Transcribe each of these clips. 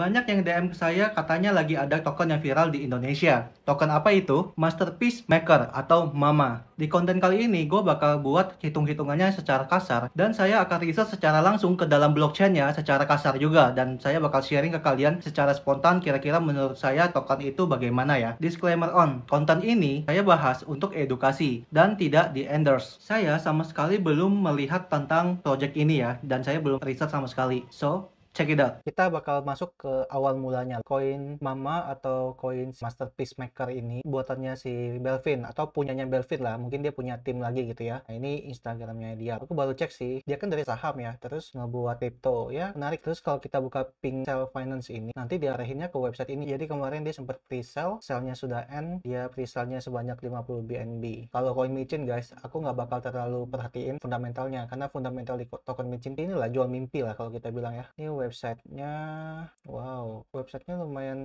Banyak yang DM ke saya katanya lagi ada token yang viral di Indonesia. Token apa itu? Masterpiece Maker atau MAMA. Di konten kali ini, gue bakal buat hitung-hitungannya secara kasar dan saya akan riset secara langsung ke dalam blockchain-nya secara kasar juga dan saya bakal sharing ke kalian secara spontan kira-kira menurut saya token itu bagaimana ya. Disclaimer on, konten ini saya bahas untuk edukasi dan tidak di endorse. Saya sama sekali belum melihat tentang project ini ya dan saya belum riset sama sekali. So, Check it out. Kita bakal masuk ke awal mulanya. Koin Mama atau koin Masterpiece Maker ini buatannya si Belvin atau punyanya Belvin lah. Mungkin dia punya tim lagi gitu ya. Nah, ini Instagramnya dia. Aku baru cek sih. Dia kan dari saham ya. Terus ngebuat crypto ya. Menarik. Terus kalau kita buka Pink Cell Finance ini, nanti diarahinnya ke website ini. Jadi kemarin dia sempat pre-sell. Sellnya sudah end. Dia pre-sellnya sebanyak 50 BNB. Kalau koin micin guys, aku nggak bakal terlalu perhatiin fundamentalnya. Karena fundamental di token micin lah jual mimpi lah kalau kita bilang ya. Ini web websitenya wow websitenya lumayan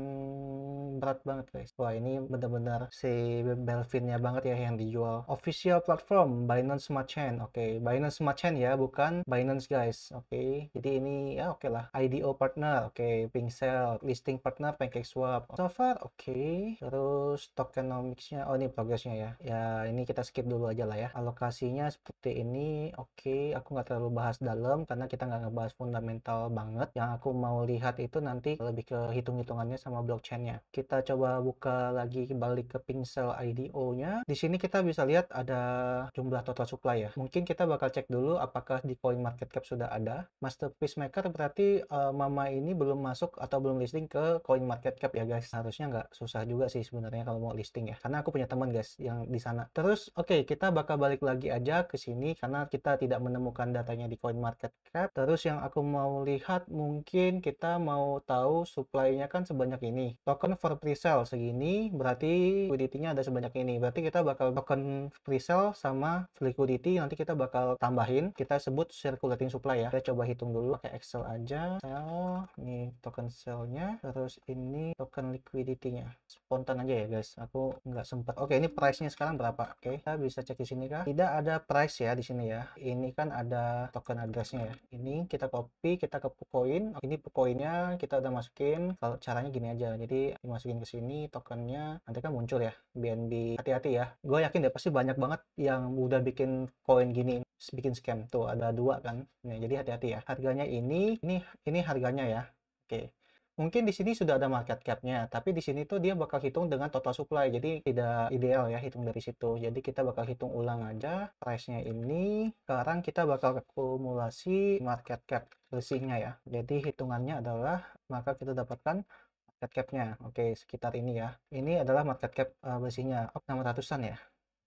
berat banget guys wah ini benar-benar si Belvinnya banget ya yang dijual official platform Binance Smart Chain oke okay. Binance Smart Chain ya bukan Binance guys oke okay. jadi ini ya oke okay lah IDO partner oke okay. Cell listing partner Swap so far oke okay. terus tokenomicsnya oh ini progressnya ya ya ini kita skip dulu aja lah ya alokasinya seperti ini oke okay. aku nggak terlalu bahas dalam karena kita nggak ngebahas fundamental banget banget yang aku mau lihat itu nanti lebih ke hitung-hitungannya sama blockchainnya kita coba buka lagi balik ke Pincel IDO nya di sini kita bisa lihat ada jumlah total supply ya mungkin kita bakal cek dulu apakah di coin market cap sudah ada masterpiece maker berarti uh, mama ini belum masuk atau belum listing ke coin market cap ya guys harusnya nggak susah juga sih sebenarnya kalau mau listing ya karena aku punya teman guys yang di sana terus oke okay, kita bakal balik lagi aja ke sini karena kita tidak menemukan datanya di coin market cap terus yang aku mau lihat mungkin kita mau tahu supply-nya kan sebanyak ini. Token for pre-sale segini, berarti liquidity-nya ada sebanyak ini. Berarti kita bakal token pre-sale sama liquidity nanti kita bakal tambahin. Kita sebut circulating supply ya. Kita coba hitung dulu pakai Excel aja. Sell, ini token sell-nya, terus ini token liquidity-nya. Spontan aja ya guys, aku nggak sempat. Oke, ini price-nya sekarang berapa? Oke, kita bisa cek di sini kah? Tidak ada price ya di sini ya. Ini kan ada token address-nya ya. Ini kita copy, kita ke Pukul koin ini poinnya kita udah masukin kalau caranya gini aja jadi dimasukin ke sini tokennya nanti kan muncul ya BNB hati-hati ya gue yakin deh pasti banyak banget yang udah bikin koin gini bikin scam tuh ada dua kan nah, jadi hati-hati ya harganya ini ini ini harganya ya oke mungkin di sini sudah ada market cap-nya, tapi di sini tuh dia bakal hitung dengan total supply, jadi tidak ideal ya hitung dari situ. Jadi kita bakal hitung ulang aja price-nya ini. Sekarang kita bakal akumulasi market cap selisihnya ya. Jadi hitungannya adalah maka kita dapatkan market cap-nya. Oke, sekitar ini ya. Ini adalah market cap uh, bersihnya. Oh, 600-an ya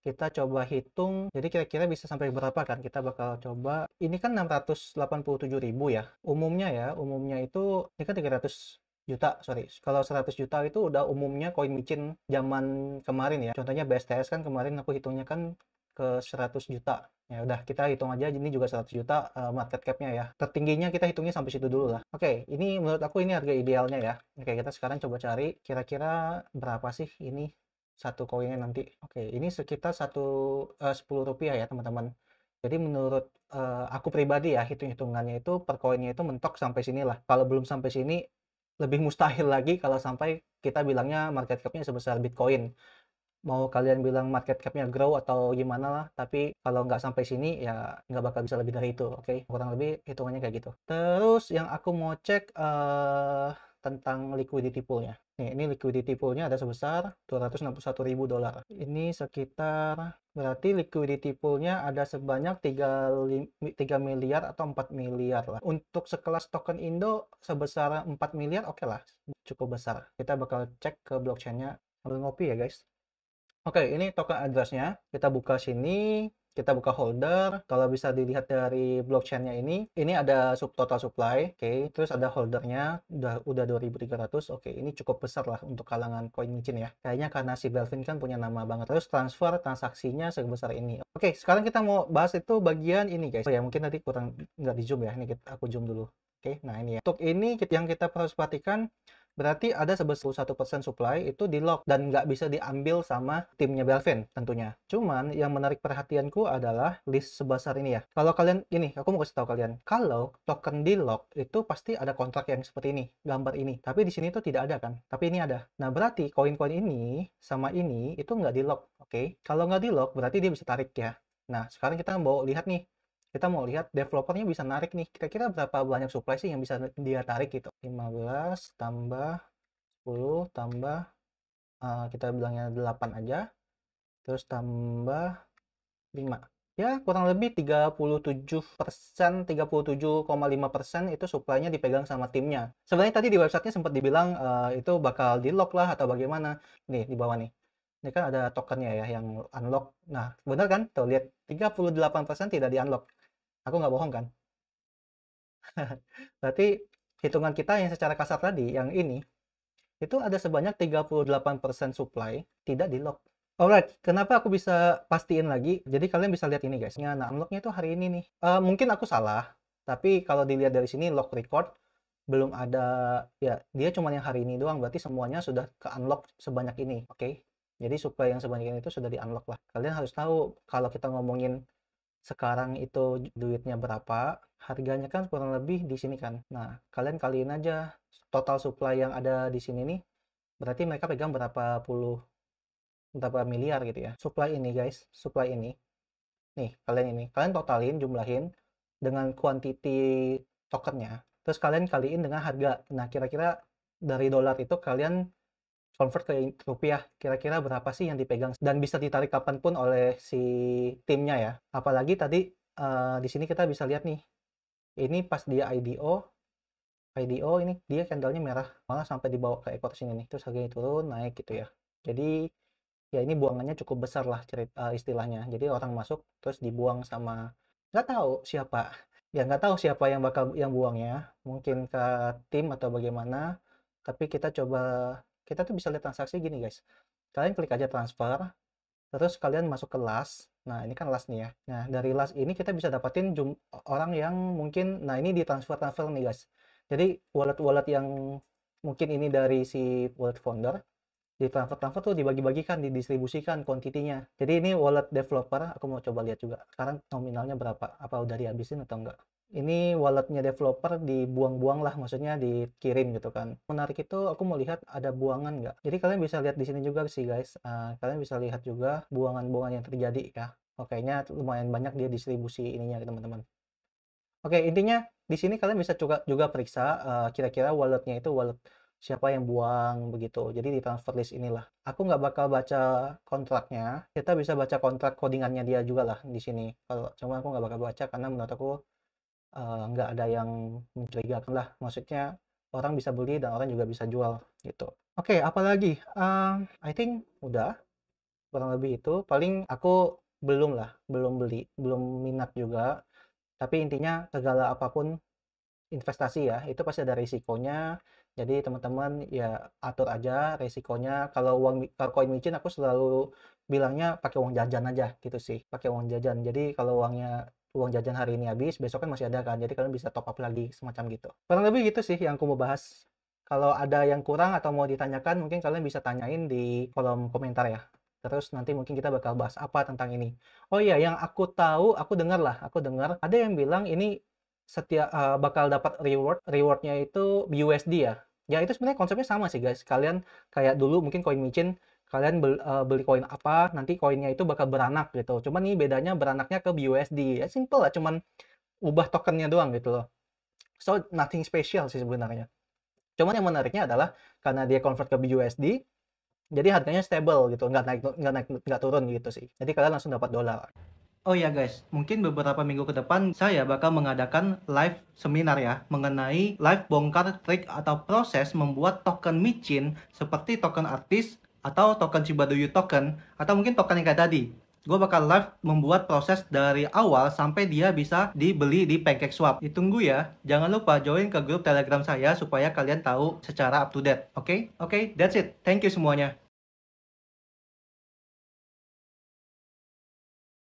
kita coba hitung jadi kira-kira bisa sampai berapa kan kita bakal coba ini kan 687 ribu ya umumnya ya umumnya itu ini kan 300 juta sorry kalau 100 juta itu udah umumnya koin micin zaman kemarin ya contohnya BSTS kan kemarin aku hitungnya kan ke 100 juta ya udah kita hitung aja ini juga 100 juta eh, market capnya ya tertingginya kita hitungnya sampai situ dulu lah oke okay, ini menurut aku ini harga idealnya ya oke okay, kita sekarang coba cari kira-kira berapa sih ini satu koinnya nanti oke ini sekitar satu eh, sepuluh rupiah ya teman-teman jadi menurut uh, aku pribadi ya hitung-hitungannya itu per koinnya itu mentok sampai sinilah. Kalau belum sampai sini lebih mustahil lagi kalau sampai kita bilangnya market capnya sebesar Bitcoin. Mau kalian bilang market capnya grow atau gimana lah, tapi kalau nggak sampai sini ya nggak bakal bisa lebih dari itu, oke? Okay? Kurang lebih hitungannya kayak gitu. Terus yang aku mau cek uh, tentang liquidity poolnya. Nih, ini liquidity poolnya ada sebesar ribu dolar. Ini sekitar berarti liquidity poolnya ada sebanyak 3, 3 miliar atau 4 miliar lah. Untuk sekelas token Indo sebesar 4 miliar oke okay lah, cukup besar. Kita bakal cek ke blockchainnya. Ngopi ya guys. Oke, okay, ini token addressnya. Kita buka sini kita buka holder kalau bisa dilihat dari blockchainnya ini ini ada sub total supply oke okay. terus ada holdernya udah udah 2300 oke okay. ini cukup besar lah untuk kalangan coin micin ya kayaknya karena si Belvin kan punya nama banget terus transfer transaksinya sebesar ini oke okay, sekarang kita mau bahas itu bagian ini guys oh ya mungkin nanti kurang nggak di zoom ya ini kita, aku zoom dulu oke okay, nah ini ya untuk ini yang kita perlu perhatikan berarti ada sebesar persen supply itu di lock dan nggak bisa diambil sama timnya Belvin tentunya. Cuman yang menarik perhatianku adalah list sebesar ini ya. Kalau kalian ini aku mau kasih tahu kalian, kalau token di lock itu pasti ada kontrak yang seperti ini, gambar ini. Tapi di sini itu tidak ada kan. Tapi ini ada. Nah, berarti koin-koin ini sama ini itu nggak di lock, oke? Okay? Kalau nggak di lock berarti dia bisa tarik ya. Nah, sekarang kita mau lihat nih kita mau lihat developernya bisa narik nih kira-kira berapa banyak supply sih yang bisa dia tarik gitu 15 tambah 10 tambah uh, kita bilangnya 8 aja terus tambah 5 ya kurang lebih 37 persen 37,5 persen itu nya dipegang sama timnya sebenarnya tadi di websitenya sempat dibilang uh, itu bakal di lock lah atau bagaimana nih di bawah nih ini kan ada tokennya ya yang unlock nah benar kan tuh lihat 38 persen tidak di unlock Aku nggak bohong kan? Berarti hitungan kita yang secara kasar tadi, yang ini, itu ada sebanyak 38% supply tidak di lock. Alright, kenapa aku bisa pastiin lagi? Jadi kalian bisa lihat ini guys. Nah, unlocknya itu hari ini nih. Uh, mungkin aku salah, tapi kalau dilihat dari sini lock record, belum ada, ya dia cuma yang hari ini doang, berarti semuanya sudah ke unlock sebanyak ini, oke? Okay? Jadi supply yang sebanyak ini itu sudah di unlock lah. Kalian harus tahu kalau kita ngomongin sekarang itu duitnya berapa, harganya kan kurang lebih di sini kan. Nah, kalian kaliin aja total supply yang ada di sini nih, berarti mereka pegang berapa puluh, berapa miliar gitu ya. Supply ini guys, supply ini. Nih, kalian ini. Kalian totalin, jumlahin dengan quantity tokennya. Terus kalian kaliin dengan harga. Nah, kira-kira dari dolar itu kalian convert ke rupiah kira-kira berapa sih yang dipegang dan bisa ditarik kapanpun oleh si timnya ya apalagi tadi uh, di sini kita bisa lihat nih ini pas dia IDO IDO ini dia candlenya merah malah sampai dibawa ke ekor sini nih terus harganya turun naik gitu ya jadi ya ini buangannya cukup besar lah cerita uh, eh, istilahnya jadi orang masuk terus dibuang sama nggak tahu siapa ya nggak tahu siapa yang bakal yang buangnya mungkin ke tim atau bagaimana tapi kita coba kita tuh bisa lihat transaksi gini guys kalian klik aja transfer terus kalian masuk ke last nah ini kan last nih ya nah dari last ini kita bisa dapatin orang yang mungkin nah ini di transfer transfer nih guys jadi wallet-wallet yang mungkin ini dari si wallet founder di transfer transfer tuh dibagi-bagikan didistribusikan kuantitinya jadi ini wallet developer aku mau coba lihat juga sekarang nominalnya berapa apa udah dihabisin atau enggak ini walletnya developer dibuang-buang lah maksudnya dikirim gitu kan menarik itu aku mau lihat ada buangan nggak jadi kalian bisa lihat di sini juga sih guys uh, kalian bisa lihat juga buangan-buangan yang terjadi ya oh, nya lumayan banyak dia distribusi ininya teman-teman oke intinya di sini kalian bisa juga juga periksa eh, kira-kira uh, walletnya itu wallet siapa yang buang begitu jadi di transfer list inilah aku nggak bakal baca kontraknya kita bisa baca kontrak codingannya dia juga lah di sini kalau cuma aku nggak bakal baca karena menurut aku Eh, nggak uh, ada yang mencurigakan lah maksudnya orang bisa beli dan orang juga bisa jual gitu oke okay, apalagi uh, I think udah kurang lebih itu paling aku belum lah belum beli belum minat juga tapi intinya segala apapun investasi ya itu pasti ada risikonya jadi teman-teman ya atur aja risikonya kalau uang kalau koin micin aku selalu bilangnya pakai uang jajan aja gitu sih pakai uang jajan jadi kalau uangnya uang jajan hari ini habis, besok kan masih ada kan. Jadi kalian bisa top up lagi semacam gitu. Kurang lebih gitu sih yang aku mau bahas. Kalau ada yang kurang atau mau ditanyakan, mungkin kalian bisa tanyain di kolom komentar ya. Terus nanti mungkin kita bakal bahas apa tentang ini. Oh iya, yang aku tahu, aku dengar lah, aku dengar ada yang bilang ini setiap uh, eh, bakal dapat reward, rewardnya itu USD ya. Ya itu sebenarnya konsepnya sama sih guys. Kalian kayak dulu mungkin koin micin kalian eh, beli, uh, koin apa nanti koinnya itu bakal beranak gitu cuman nih bedanya beranaknya ke BUSD ya simple lah cuman ubah tokennya doang gitu loh so nothing special sih sebenarnya cuman yang menariknya adalah karena dia convert ke BUSD jadi harganya stable gitu nggak naik nggak naik nggak turun gitu sih jadi kalian langsung dapat dolar Oh ya guys, mungkin beberapa minggu ke depan saya bakal mengadakan live seminar ya mengenai live bongkar trik atau proses membuat token micin seperti token artis, atau token Doyu token atau mungkin token yang kayak tadi gue bakal live membuat proses dari awal sampai dia bisa dibeli di Pancake Swap. Ditunggu ya. Jangan lupa join ke grup Telegram saya supaya kalian tahu secara up to date. Oke? Okay? Oke, okay, that's it. Thank you semuanya.